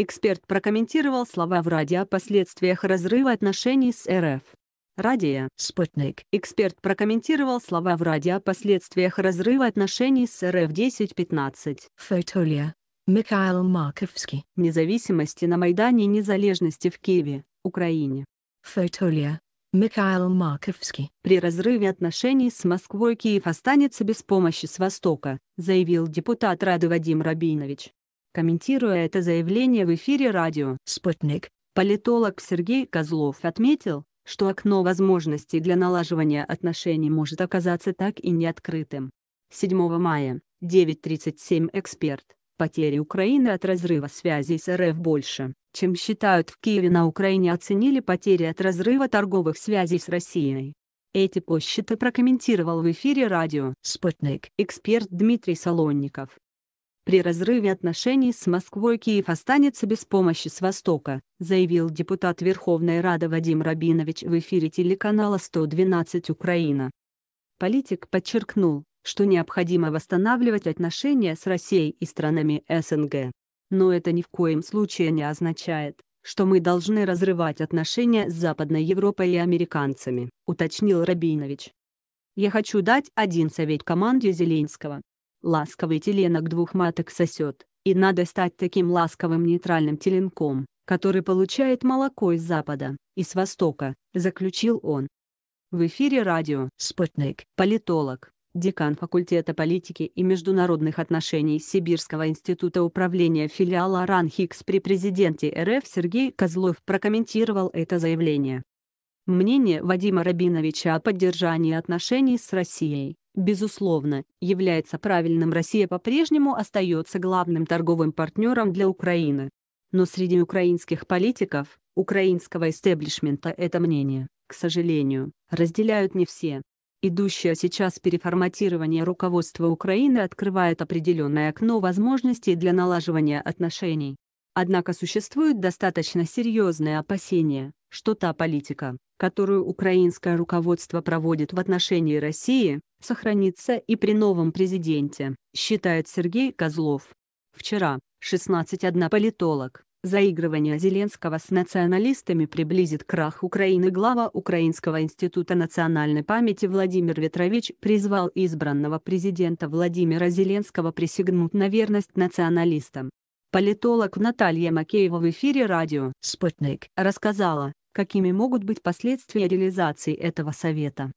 Эксперт прокомментировал слова в радио о последствиях разрыва отношений с РФ. Радия, Спутник. Эксперт прокомментировал слова в радио о последствиях разрыва отношений с РФ 10-15. Фотолия. Михаил Марковский. Независимости на Майдане незалежности в Киеве, Украине. Фотолия. Михаил Марковский. При разрыве отношений с Москвой Киев останется без помощи с Востока, заявил депутат Рады Вадим Рабинович. Комментируя это заявление в эфире радио «Спутник», политолог Сергей Козлов отметил, что окно возможностей для налаживания отношений может оказаться так и не открытым. 7 мая, 9.37 эксперт. Потери Украины от разрыва связей с РФ больше, чем считают в Киеве на Украине оценили потери от разрыва торговых связей с Россией. Эти посчеты прокомментировал в эфире радио «Спутник» эксперт Дмитрий Солонников при разрыве отношений с Москвой Киев останется без помощи с Востока, заявил депутат Верховной Рады Вадим Рабинович в эфире телеканала 112 Украина. Политик подчеркнул, что необходимо восстанавливать отношения с Россией и странами СНГ. Но это ни в коем случае не означает, что мы должны разрывать отношения с Западной Европой и американцами, уточнил Рабинович. Я хочу дать один совет команде Зеленского ласковый теленок двух маток сосет, и надо стать таким ласковым нейтральным теленком, который получает молоко из Запада и с Востока, заключил он. В эфире радио «Спутник», политолог, декан факультета политики и международных отношений Сибирского института управления филиала РАНХИКС при президенте РФ Сергей Козлов прокомментировал это заявление. Мнение Вадима Рабиновича о поддержании отношений с Россией безусловно, является правильным, Россия по-прежнему остается главным торговым партнером для Украины. Но среди украинских политиков, украинского истеблишмента это мнение, к сожалению, разделяют не все. Идущее сейчас переформатирование руководства Украины открывает определенное окно возможностей для налаживания отношений. Однако существуют достаточно серьезные опасения, что та политика, которую украинское руководство проводит в отношении России, сохранится и при новом президенте, считает Сергей Козлов. Вчера, 16.1 политолог. Заигрывание Зеленского с националистами приблизит крах Украины. Глава Украинского института национальной памяти Владимир Ветрович призвал избранного президента Владимира Зеленского присягнуть на верность националистам. Политолог Наталья Макеева в эфире радио «Спутник» рассказала, какими могут быть последствия реализации этого совета.